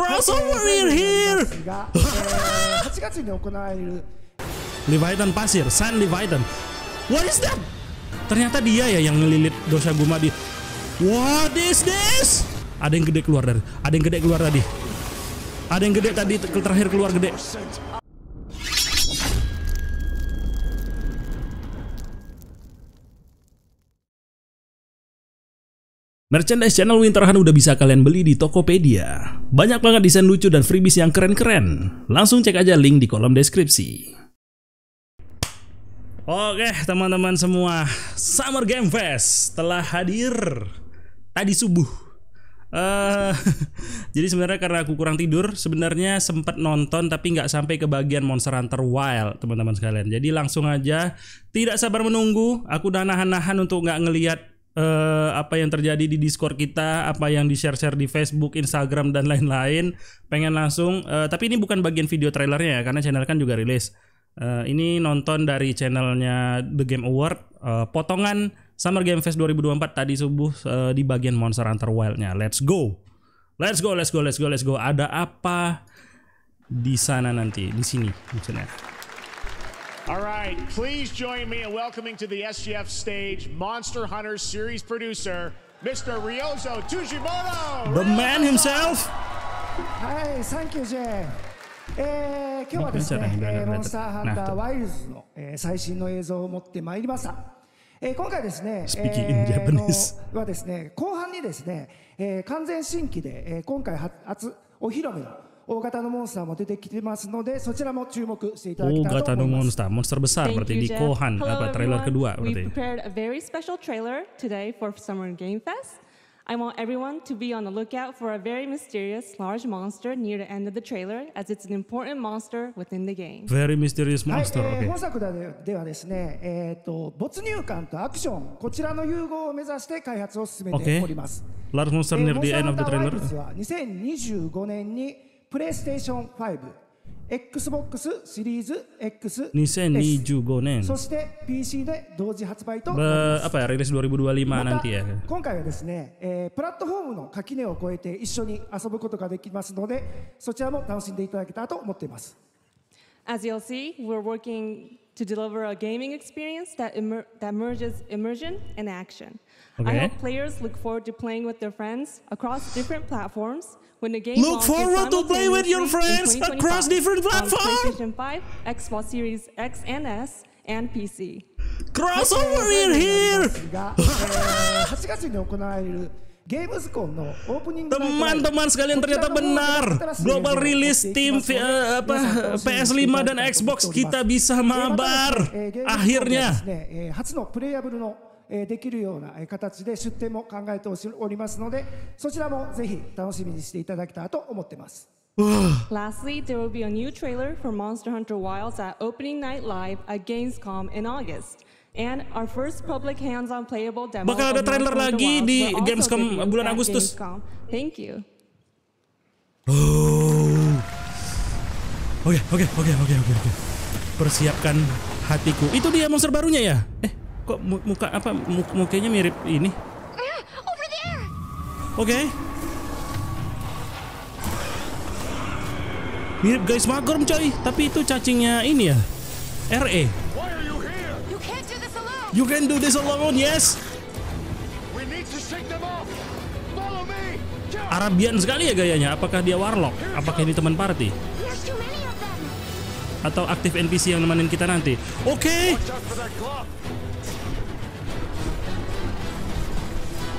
crossover in here. dan pasir, Sun dan. What is that? Ternyata dia ya yang ngelilit dosa guma di. What is this? Ada yang gede keluar dari. Ada yang gede keluar tadi. Ada yang gede tadi terakhir keluar gede. Merchandise channel Winterhan udah bisa kalian beli di Tokopedia. Banyak banget desain lucu dan freebies yang keren-keren. Langsung cek aja link di kolom deskripsi. Oke teman-teman semua, Summer Game Fest telah hadir tadi subuh. Uh, jadi sebenarnya karena aku kurang tidur, sebenarnya sempat nonton tapi nggak sampai ke bagian Monster Hunter Wild teman-teman sekalian. Jadi langsung aja, tidak sabar menunggu. Aku udah nahan-nahan untuk nggak ngelihat uh, apa yang terjadi di Discord kita, apa yang di-share-share di Facebook, Instagram dan lain-lain. Pengen langsung uh, tapi ini bukan bagian video trailernya ya karena channel kan juga rilis. Uh, ini nonton dari channelnya The Game Award uh, potongan Summer Game Fest 2024 tadi subuh uh, di bagian Monster Hunter wild Let's go. Let's go, let's go, let's go, let's go. Ada apa di sana nanti, di sini maksudnya. All right, please join me in welcoming to the SGF stage Monster Hunter series producer, Mr. Ryozo Tujimoto! The man himself! はい、サンキュー、ジェン。えー、今日はですね、えー、モンスターハンターワイルズの、えー、最新の映像を持ってまいりました。えー、今回ですね、えー、はですね、後半にですね、えー、完全新規で、えー、今回は初お披露目の大型のモンスターも出てきてますのでそちらも注目していただきたいと思います大型のモンスターモンスター e r besar Thank berarti di Kohan apa trailer o kedua berarti We prepared a very special trailer today for Summer Game Fest I want everyone to be on the lookout for a very mysterious large monster near the end of the trailer, as it's an important monster within the game. Very mysterious monster. はい、本作ではですね、えっ、ー、と没入感とアクションこちらの融合を目指して開発を進めております。Okay. Large monster near the end of the trailer. 2025年にプレイステーション5 XBOX シリーズ X 2025年そして PC で同時発売となります apa ya rilis 2025 nanti ya 今回はですね、えー、プラットフォームの垣根を越えて一緒に遊ぶことができますのでそちらも楽しんでいただけたらと思っています As you'll see, we're working to deliver a gaming experience that, emer that merges immersion and action. Okay. I hope players look forward to playing with their friends across different platforms Look forward to play with your friends across different platforms. PlayStation 5, Xbox Series X and S, and PC. Crossover in here! Teman-teman sekalian ternyata benar Global release tim eh, PS5 dan Xbox kita bisa mabar Akhirnya えできるような形で出店も考えておりますのでそちらもぜひ楽しみにしていただけたらと思ってます。Lastly, there will be a new trailer for Monster Hunter Wilds at opening night live at Gamescom in August. And our first public hands-on playable demo Bakal ada trailer lagi di Gamescom bulan Agustus. Gamescom. Thank you. Oke, oh. oke, oke, oke, oke, oke. Persiapkan hatiku. Itu dia monster barunya ya? Eh, kok muka apa mukanya mirip ini? Oke. Okay. Mirip guys Magorm coy, tapi itu cacingnya ini ya. E. RE. You can do this alone, yes. Arabian sekali ya gayanya. Apakah dia warlock? Apakah ini teman party? Atau aktif NPC yang nemenin kita nanti? Oke. Okay.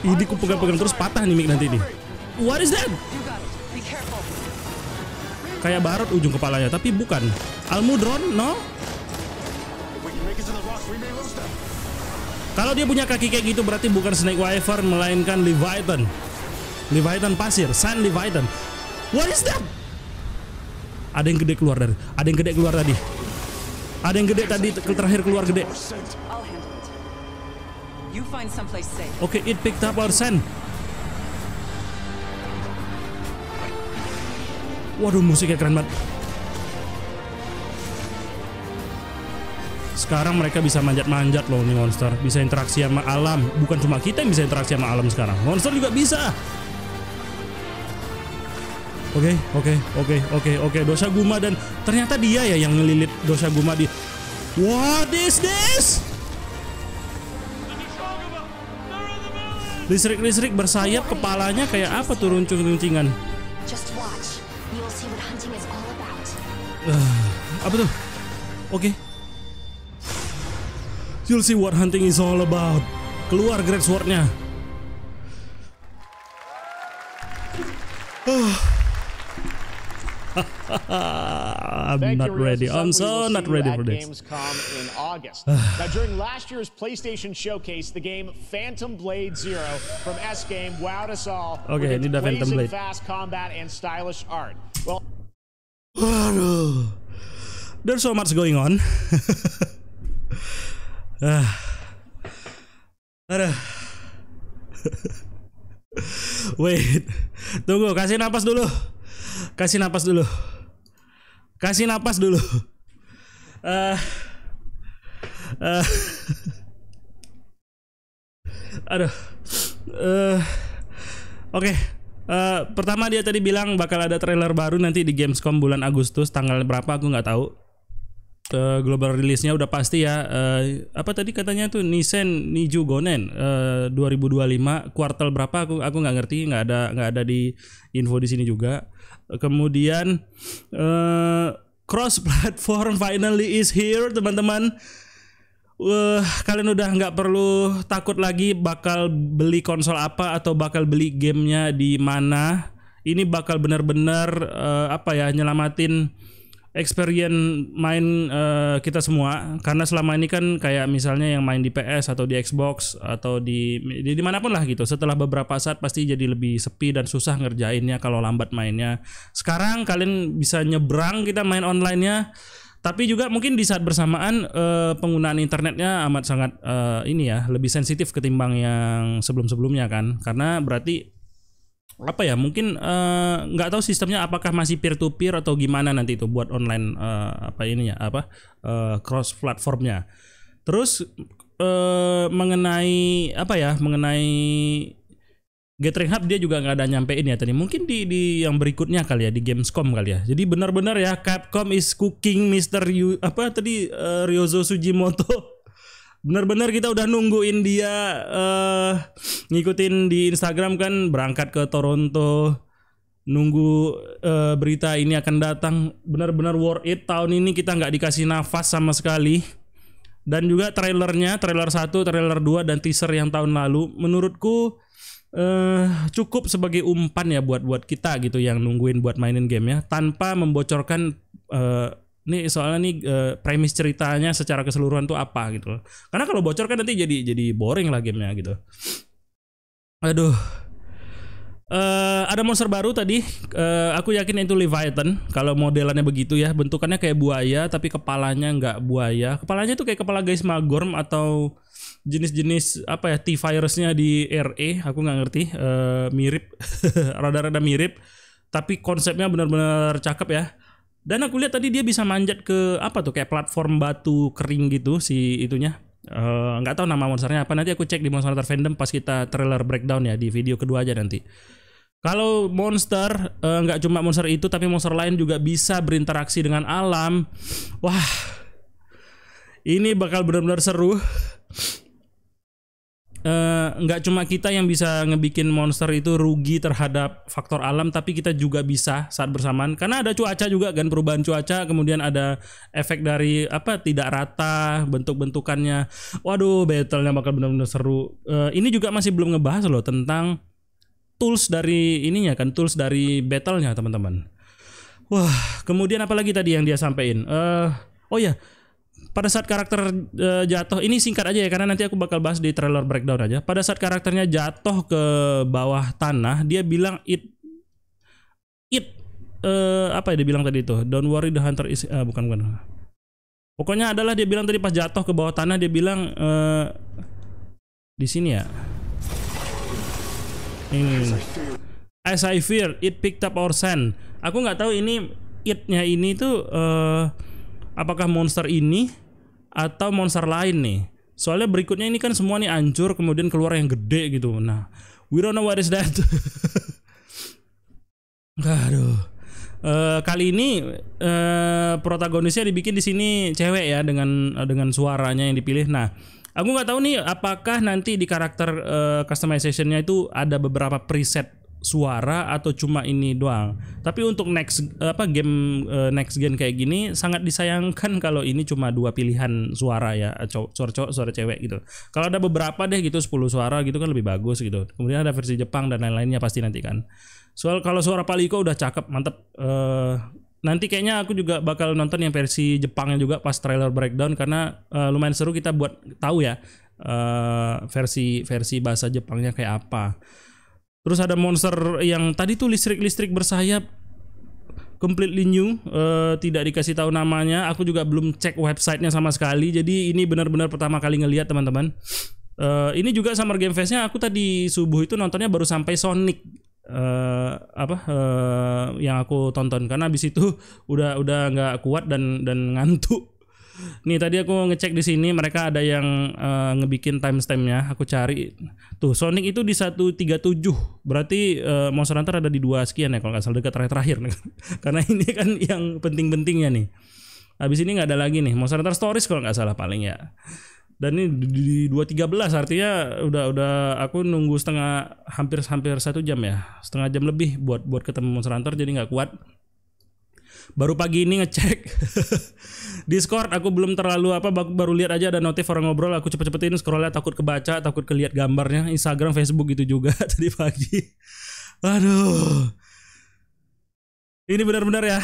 Ini ku pegang-pegang terus patah nih mic nanti nih. What is that? Kayak barat ujung kepalanya, tapi bukan. Almudron, no? Kalau dia punya kaki kayak gitu berarti bukan Snake Wyvern melainkan Leviathan. Leviathan pasir, Sun Leviathan. What is that? Ada yang gede keluar dari, ada yang gede keluar tadi. Ada yang gede tadi terakhir keluar gede. Oke, find someplace it picked up our scent. Waduh, musiknya keren banget. Sekarang mereka bisa manjat-manjat loh nih monster. Bisa interaksi sama alam. Bukan cuma kita yang bisa interaksi sama alam sekarang. Monster juga bisa. Oke, okay, oke, okay, oke, okay, oke, okay, oke. Okay. Dosa Guma dan ternyata dia ya yang ngelilit Dosa Guma di What is this? listrik-listrik bersayap kepalanya kayak apa tuh runcing-runcingan uh, apa tuh oke okay. you'll see what hunting is all about keluar great swordnya uh. Ah. I'm Thank not ready. I'm so not ready for this. Gamescom in August. now, during last year's PlayStation Showcase, the game Phantom Blade Zero from S Game wowed us all. Okay, with need a Phantom Blade. Fast combat and stylish art. Well, there's so much going on. Ah. Wait, tunggu kasih napas dulu. Kasih napas dulu. Kasih napas dulu. Uh, uh, aduh. Uh, Oke. Okay. Uh, pertama dia tadi bilang bakal ada trailer baru nanti di Gamescom bulan Agustus tanggal berapa aku nggak tahu uh, global rilisnya udah pasti ya. Uh, apa tadi katanya tuh Nissan Niju Gonen eh, uh, 2025 kuartal berapa aku aku nggak ngerti, nggak ada nggak ada di info di sini juga. kemudian uh, cross platform finally is here, teman-teman. Uh, kalian udah nggak perlu takut lagi bakal beli konsol apa atau bakal beli gamenya di mana. Ini bakal benar-benar uh, apa ya nyelamatin experience main uh, kita semua karena selama ini kan kayak misalnya yang main di PS atau di Xbox atau di, di dimanapun lah gitu setelah beberapa saat pasti jadi lebih sepi dan susah ngerjainnya kalau lambat mainnya sekarang kalian bisa nyebrang kita main onlinenya tapi juga mungkin di saat bersamaan uh, penggunaan internetnya amat sangat uh, ini ya lebih sensitif ketimbang yang sebelum-sebelumnya kan karena berarti apa ya mungkin eh, nggak uh, tahu sistemnya apakah masih peer to peer atau gimana nanti itu buat online uh, apa ininya apa uh, cross platformnya terus uh, mengenai apa ya mengenai Gathering Hub dia juga nggak ada nyampein ya tadi mungkin di di yang berikutnya kali ya di Gamescom kali ya jadi benar-benar ya Capcom is cooking Mister Yu apa tadi uh, Ryozo Sujimoto benar-benar kita udah nungguin dia uh, ngikutin di Instagram kan berangkat ke Toronto nunggu uh, berita ini akan datang benar-benar worth it tahun ini kita nggak dikasih nafas sama sekali dan juga trailernya trailer 1, trailer 2 dan teaser yang tahun lalu menurutku uh, cukup sebagai umpan ya buat buat kita gitu yang nungguin buat mainin game ya tanpa membocorkan uh, Nih soalnya nih eh, premis ceritanya secara keseluruhan tuh apa gitu loh. Karena kalau bocor kan nanti jadi jadi boring lah gamenya gitu. Aduh. Uh, ada monster baru tadi. Uh, aku yakin itu Leviathan. Kalau modelannya begitu ya, bentukannya kayak buaya, tapi kepalanya nggak buaya. Kepalanya tuh kayak kepala guys Magorm atau jenis-jenis apa ya T virusnya di RE. Aku nggak ngerti. Uh, mirip, rada-rada mirip. Tapi konsepnya benar-benar cakep ya. Dan aku lihat tadi dia bisa manjat ke apa tuh kayak platform batu kering gitu si itunya. Eh, nggak uh, tahu nama monsternya apa nanti aku cek di Monster Hunter fandom pas kita trailer breakdown ya di video kedua aja nanti. Kalau monster eh, nggak uh, cuma monster itu tapi monster lain juga bisa berinteraksi dengan alam. Wah. Ini bakal benar-benar seru. Uh, nggak cuma kita yang bisa ngebikin monster itu rugi terhadap faktor alam tapi kita juga bisa saat bersamaan karena ada cuaca juga kan perubahan cuaca kemudian ada efek dari apa tidak rata bentuk-bentukannya waduh battlenya bakal benar-benar seru uh, ini juga masih belum ngebahas loh tentang tools dari ininya kan tools dari battlenya teman-teman wah kemudian apalagi tadi yang dia sampaikan uh, oh ya yeah pada saat karakter uh, jatuh ini singkat aja ya karena nanti aku bakal bahas di trailer breakdown aja. Pada saat karakternya jatuh ke bawah tanah, dia bilang it it uh, apa ya dia bilang tadi itu? Don't worry the hunter is uh, bukan bukan. Pokoknya adalah dia bilang tadi pas jatuh ke bawah tanah dia bilang uh, di sini ya. Ini. As I fear it picked up our sand. Aku nggak tahu ini itnya ini tuh uh, apakah monster ini atau monster lain nih. Soalnya berikutnya ini kan semua nih hancur kemudian keluar yang gede gitu. Nah, we don't know what is that. Aduh. Uh, kali ini uh, protagonisnya dibikin di sini cewek ya dengan eh, dengan suaranya yang dipilih. Nah, aku nggak tahu nih apakah nanti di karakter uh, customizationnya itu ada beberapa preset suara atau cuma ini doang. Tapi untuk next apa game eh, next gen kayak gini sangat disayangkan kalau ini cuma dua pilihan suara ya, suara cowok, suara cewek gitu. Kalau ada beberapa deh gitu 10 suara gitu kan lebih bagus gitu. Kemudian ada versi Jepang dan lain-lainnya pasti nanti kan. Soal kalau suara Paliko udah cakep, mantep. Uh, nanti kayaknya aku juga bakal nonton yang versi Jepangnya juga pas trailer breakdown karena uh, lumayan seru kita buat tahu ya uh, versi versi bahasa Jepangnya kayak apa. Terus ada monster yang tadi tuh listrik-listrik bersayap completely new, uh, tidak dikasih tahu namanya. Aku juga belum cek websitenya sama sekali. Jadi ini benar-benar pertama kali ngelihat teman-teman. Uh, ini juga Summer Game Fest-nya aku tadi subuh itu nontonnya baru sampai Sonic uh, apa uh, yang aku tonton karena habis itu udah udah nggak kuat dan dan ngantuk Nih tadi aku ngecek di sini mereka ada yang uh, ngebikin timestampnya. Aku cari tuh Sonic itu di 137. Berarti uh, Monster Hunter ada di dua sekian ya kalau nggak salah dekat terakhir-terakhir. Karena ini kan yang penting-pentingnya nih. Habis ini nggak ada lagi nih Monster Hunter Stories kalau nggak salah paling ya. Dan ini di 213 artinya udah udah aku nunggu setengah hampir hampir satu jam ya setengah jam lebih buat buat ketemu Monster Hunter jadi nggak kuat Baru pagi ini ngecek Discord aku belum terlalu apa baru lihat aja ada notif orang ngobrol aku cepet-cepetin scrollnya takut kebaca takut kelihat gambarnya Instagram Facebook gitu juga tadi pagi. Aduh. Ini benar-benar ya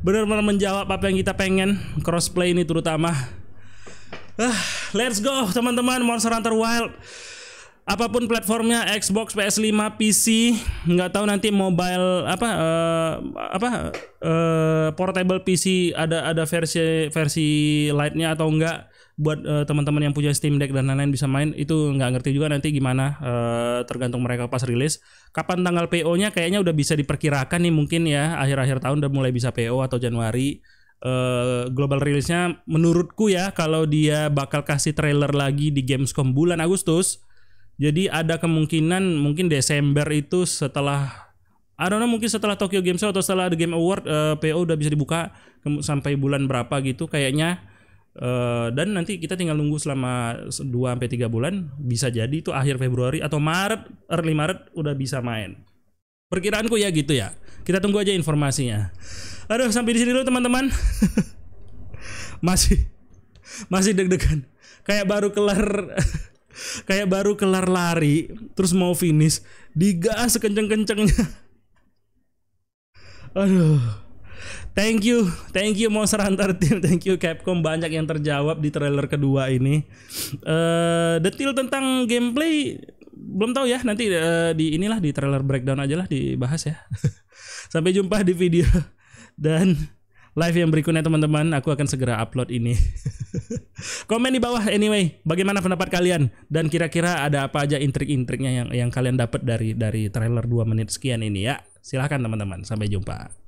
benar-benar menjawab apa yang kita pengen crossplay ini terutama. Ah, let's go teman-teman Monster Hunter Wild apapun platformnya Xbox, PS5, PC, nggak tahu nanti mobile apa uh, apa uh, portable PC ada ada versi versi lightnya atau enggak buat uh, teman-teman yang punya Steam Deck dan lain-lain bisa main itu nggak ngerti juga nanti gimana uh, tergantung mereka pas rilis kapan tanggal PO-nya kayaknya udah bisa diperkirakan nih mungkin ya akhir-akhir tahun udah mulai bisa PO atau Januari uh, global rilisnya menurutku ya kalau dia bakal kasih trailer lagi di Gamescom bulan Agustus jadi ada kemungkinan mungkin Desember itu setelah I don't know mungkin setelah Tokyo Game Show atau setelah The Game Award uh, eh, PO udah bisa dibuka sampai bulan berapa gitu kayaknya uh, dan nanti kita tinggal nunggu selama 2 sampai 3 bulan bisa jadi itu akhir Februari atau Maret early Maret udah bisa main. Perkiraanku ya gitu ya. Kita tunggu aja informasinya. Aduh sampai di sini dulu teman-teman. masih masih deg-degan. Kayak baru kelar kayak baru kelar lari terus mau finish digas sekenceng-kencengnya aduh thank you thank you Monster Hunter Team thank you Capcom banyak yang terjawab di trailer kedua ini uh, eh, detil tentang gameplay belum tahu ya nanti uh, di inilah di trailer breakdown aja lah dibahas ya sampai jumpa di video dan live yang berikutnya teman-teman. Aku akan segera upload ini. Komen di bawah anyway, bagaimana pendapat kalian dan kira-kira ada apa aja intrik-intriknya yang yang kalian dapat dari dari trailer 2 menit sekian ini ya. Silahkan teman-teman, sampai jumpa.